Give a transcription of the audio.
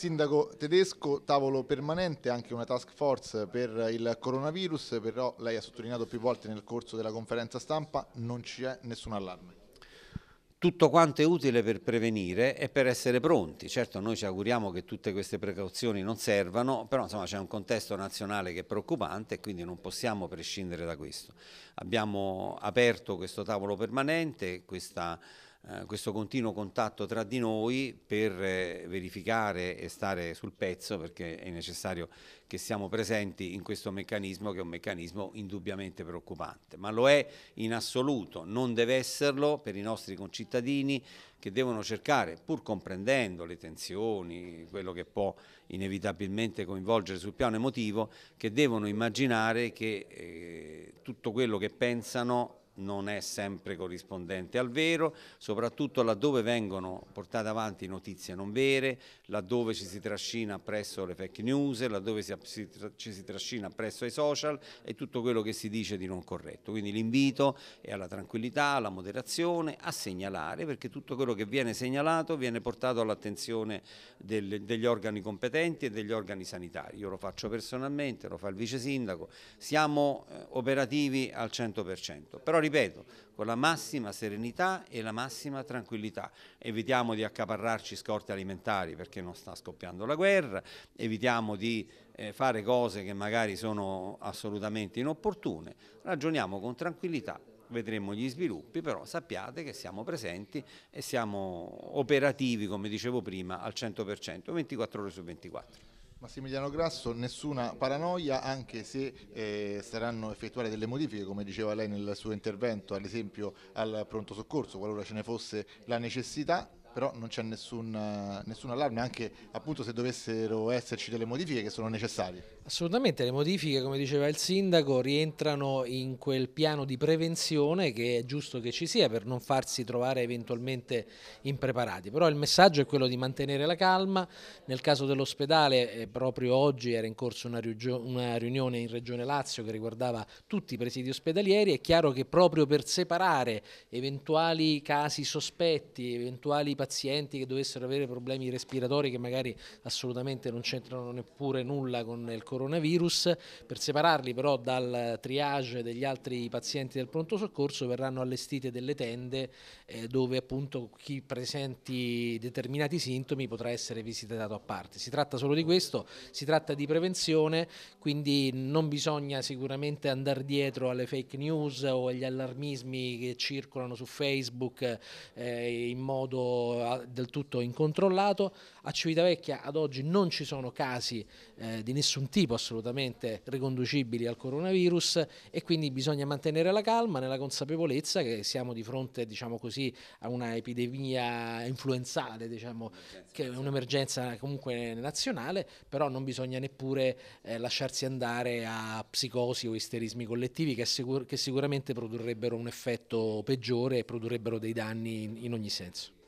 Sindaco tedesco, tavolo permanente, anche una task force per il coronavirus, però lei ha sottolineato più volte nel corso della conferenza stampa non c'è nessun allarme. Tutto quanto è utile per prevenire e per essere pronti. Certo noi ci auguriamo che tutte queste precauzioni non servano, però c'è un contesto nazionale che è preoccupante e quindi non possiamo prescindere da questo. Abbiamo aperto questo tavolo permanente, questa eh, questo continuo contatto tra di noi per eh, verificare e stare sul pezzo perché è necessario che siamo presenti in questo meccanismo che è un meccanismo indubbiamente preoccupante, ma lo è in assoluto, non deve esserlo per i nostri concittadini che devono cercare, pur comprendendo le tensioni, quello che può inevitabilmente coinvolgere sul piano emotivo, che devono immaginare che eh, tutto quello che pensano non è sempre corrispondente al vero, soprattutto laddove vengono portate avanti notizie non vere, laddove ci si trascina presso le fake news, laddove si, ci si trascina presso i social e tutto quello che si dice di non corretto. Quindi l'invito è alla tranquillità, alla moderazione, a segnalare, perché tutto quello che viene segnalato viene portato all'attenzione degli organi competenti e degli organi sanitari. Io lo faccio personalmente, lo fa il vice sindaco, siamo eh, operativi al 100%. Però ripeto, con la massima serenità e la massima tranquillità. Evitiamo di accaparrarci scorte alimentari perché non sta scoppiando la guerra, evitiamo di eh, fare cose che magari sono assolutamente inopportune, ragioniamo con tranquillità vedremo gli sviluppi, però sappiate che siamo presenti e siamo operativi, come dicevo prima, al 100%, 24 ore su 24. Massimiliano Grasso, nessuna paranoia anche se eh, saranno effettuate delle modifiche come diceva lei nel suo intervento ad esempio al pronto soccorso qualora ce ne fosse la necessità però non c'è nessun, eh, nessun, allarme, anche appunto se dovessero esserci delle modifiche che sono necessarie. Assolutamente, le modifiche, come diceva il sindaco, rientrano in quel piano di prevenzione che è giusto che ci sia per non farsi trovare eventualmente impreparati. Però il messaggio è quello di mantenere la calma. Nel caso dell'ospedale, eh, proprio oggi era in corso una, una riunione in Regione Lazio che riguardava tutti i presidi ospedalieri. È chiaro che proprio per separare eventuali casi sospetti, eventuali pazienti che dovessero avere problemi respiratori che magari assolutamente non c'entrano neppure nulla con il coronavirus, per separarli però dal triage degli altri pazienti del pronto soccorso verranno allestite delle tende eh, dove appunto chi presenti determinati sintomi potrà essere visitato a parte. Si tratta solo di questo, si tratta di prevenzione, quindi non bisogna sicuramente andare dietro alle fake news o agli allarmismi che circolano su Facebook eh, in modo del tutto incontrollato. A Civitavecchia ad oggi non ci sono casi eh, di nessun tipo assolutamente riconducibili al coronavirus e quindi bisogna mantenere la calma nella consapevolezza che siamo di fronte diciamo così, a una epidemia influenzale, diciamo, che è un'emergenza comunque nazionale, però non bisogna neppure eh, lasciarsi andare a psicosi o isterismi collettivi che, sicur che sicuramente produrrebbero un effetto peggiore e produrrebbero dei danni in, in ogni senso.